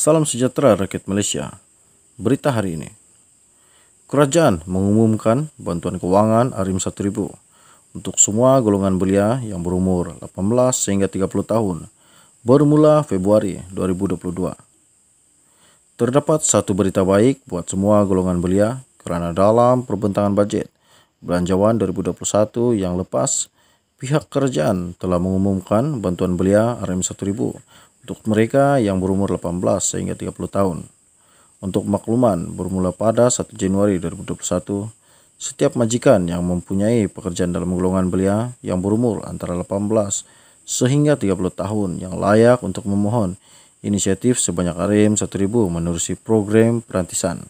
Salam sejahtera rakyat Malaysia. Berita hari ini. Kerajaan mengumumkan bantuan kewangan rm 1000 untuk semua golongan belia yang berumur 18 sehingga 30 tahun bermula Februari 2022. Terdapat satu berita baik buat semua golongan belia kerana dalam perbentangan bajet belanjawan 2021 yang lepas, pihak kerajaan telah mengumumkan bantuan belia RM1000 untuk mereka yang berumur 18 sehingga 30 tahun. Untuk makluman bermula pada 1 Januari 2021, setiap majikan yang mempunyai pekerjaan dalam golongan belia yang berumur antara 18 sehingga 30 tahun yang layak untuk memohon inisiatif sebanyak RM 1000 menerusi program perantisan.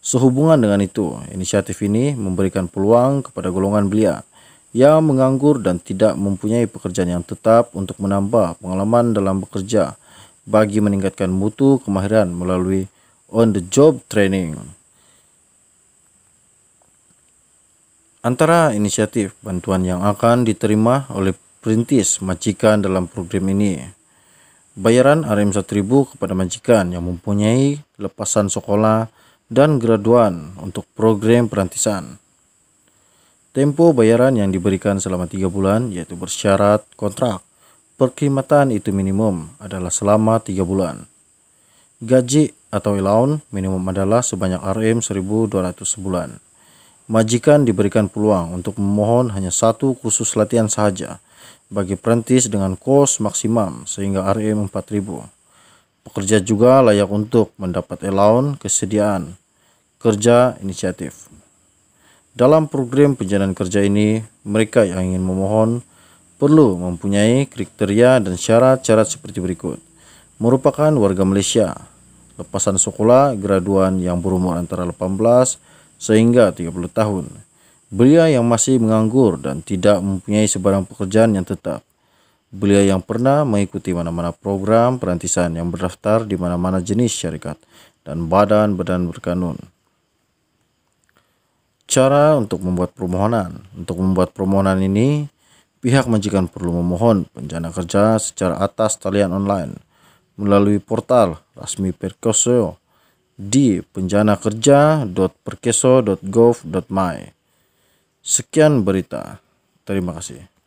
Sehubungan dengan itu, inisiatif ini memberikan peluang kepada golongan belia yang menganggur dan tidak mempunyai pekerjaan yang tetap untuk menambah pengalaman dalam bekerja bagi meningkatkan mutu kemahiran melalui on the job training. Antara inisiatif bantuan yang akan diterima oleh perintis majikan dalam program ini, bayaran RM1000 kepada majikan yang mempunyai lepasan sekolah dan graduan untuk program perantisan Tempo bayaran yang diberikan selama 3 bulan yaitu bersyarat kontrak. Perkhidmatan itu minimum adalah selama 3 bulan. Gaji atau allowance minimum adalah sebanyak RM 1.200 sebulan. Majikan diberikan peluang untuk memohon hanya satu khusus latihan saja bagi perintis dengan kos maksimum sehingga RM 4000. Pekerja juga layak untuk mendapat allowance kesediaan kerja inisiatif. Dalam program perjalanan kerja ini, mereka yang ingin memohon perlu mempunyai kriteria dan syarat-syarat seperti berikut. Merupakan warga Malaysia, lepasan sekolah graduan yang berumur antara 18 sehingga 30 tahun. Belia yang masih menganggur dan tidak mempunyai sebarang pekerjaan yang tetap. Belia yang pernah mengikuti mana-mana program perantisan yang berdaftar di mana-mana jenis syarikat dan badan-badan berkanun. Cara untuk membuat permohonan. Untuk membuat permohonan ini, pihak majikan perlu memohon penjana kerja secara atas talian online melalui portal resmi Perkoso di penjanakerja.perkeso.gov.my. Sekian berita. Terima kasih.